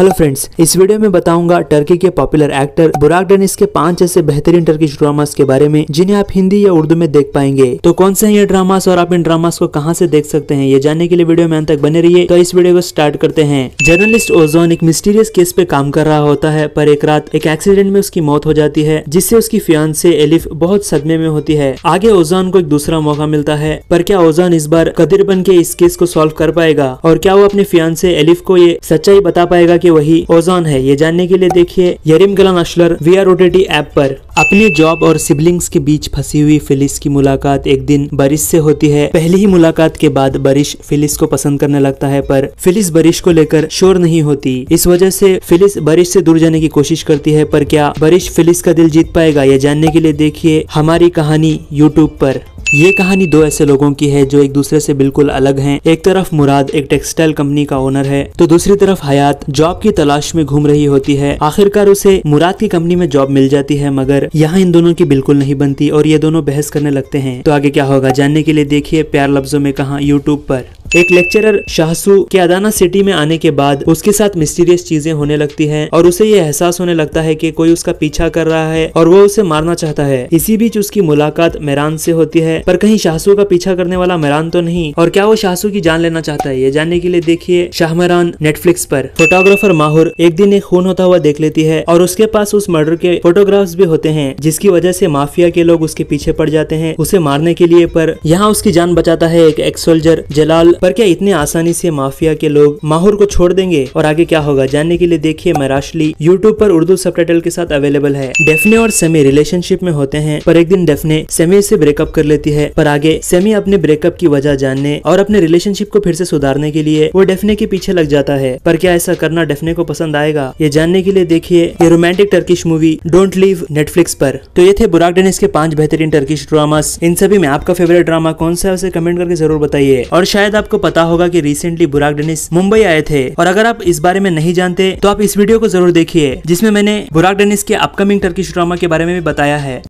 hello friends इस video में बताऊंगा टर्की के पॉपुलर एक्टर बुराक डेनिस के पांच ऐसे बेहतरीन टर्किश ड्रामास के बारे में जिन्हें आप हिंदी या उर्दू में देख पाएंगे तो कौन से हैं ये ड्रामास और आप इन ड्रामास को कहां से देख सकते हैं ये जानने के लिए वीडियो में अंत तक बने रहिए तो इस वीडियो को स्टार्ट करते हैं जर्नलिस्ट ओजोन एक मिस्टीरियस केस पे काम कर रहा होता है पर एक रात एक एक्सीडेंट में उसकी मौत हो जाती है जिससे उसकी फियान से एलिफ बहुत सदमे में होती है आगे ओजोन को एक दूसरा मौका मिलता है पर क्या ओजोन इस बार कदिर बन के इस केस को सोल्व कर पाएगा और क्या वो अपने फियान से एलिफ को ये सच्चाई बता पाएगा की कि वही ओजोन है ये जानने के लिए देखिए यरिम गलन अशलर वी आर ओटेटी ऐप पर अपने जॉब और सिबलिंग्स के बीच फंसी हुई फिलिस की मुलाकात एक दिन बरिश से होती है पहली ही मुलाकात के बाद बरिश फिलिस को पसंद करने लगता है पर फिलिस बरिश को लेकर शोर नहीं होती इस वजह से फिलिस बरिश से दूर जाने की कोशिश करती है पर क्या बरिश फिलिस का दिल जीत पाएगा यह जानने के लिए देखिए हमारी कहानी यूट्यूब पर ये कहानी दो ऐसे लोगों की है जो एक दूसरे से बिल्कुल अलग हैं एक तरफ मुराद एक टेक्सटाइल कंपनी का ओनर है तो दूसरी तरफ हयात जॉब की तलाश में घूम रही होती है आखिरकार उसे मुराद की कंपनी में जॉब मिल जाती है मगर यहाँ इन दोनों की बिल्कुल नहीं बनती और ये दोनों बहस करने लगते हैं तो आगे क्या होगा जानने के लिए देखिए प्यार लफ्जों में कहा यूट्यूब पर एक लेक्चरर शाहसू के अदाना सिटी में आने के बाद उसके साथ मिस्टीरियस चीजें होने लगती हैं और उसे ये एहसास होने लगता है कि कोई उसका पीछा कर रहा है और वो उसे मारना चाहता है इसी बीच उसकी मुलाकात मेरान से होती है पर कहीं शाहसू का पीछा करने वाला मेरान तो नहीं और क्या वो शाहसू की जान लेना चाहता है ये जानने के लिए देखिए शाहमरान नेटफ्लिक्स पर फोटोग्राफर माहुर एक दिन एक खून होता हुआ देख लेती है और उसके पास उस मर्डर के फोटोग्राफ्स भी होते हैं जिसकी वजह से माफिया के लोग उसके पीछे पड़ जाते हैं उसे मारने के लिए पर यहाँ उसकी जान बचाता है एक एक्स सोल्जर जलाल पर क्या इतने आसानी से माफिया के लोग माहौर को छोड़ देंगे और आगे क्या होगा जानने के लिए देखिए मराशली यूट्यूब पर उर्दू सब के साथ अवेलेबल है डेफने और सेमी रिलेशनशिप में होते हैं पर एक दिन डेफने सेमी से ब्रेकअप कर लेती है पर आगे सेमी अपने ब्रेकअप की वजह जानने और अपने रिलेशनशिप को फिर से सुधारने के लिए वो डेफने के पीछे लग जाता है पर क्या ऐसा करना डेफने को पसंद आएगा ये जानने के लिए देखिए ये romantic Turkish movie don't leave Netflix पर तो ये थे बुराक डेनिस के पांच बेहतरीन टर्किश ड्रामास इन सभी में आपका फेवरेट ड्रामा कौन सा है उसे कमेंट करके जरूर बताइए और शायद आप आपको पता होगा कि रिसेंटली बुराक डेनिस मुंबई आए थे और अगर आप इस बारे में नहीं जानते तो आप इस वीडियो को जरूर देखिए जिसमें मैंने बुराक डेनिस के अपकमिंग टर्किश ड्रामा के बारे में भी बताया है